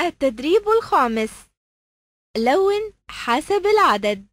التدريب الخامس لون حسب العدد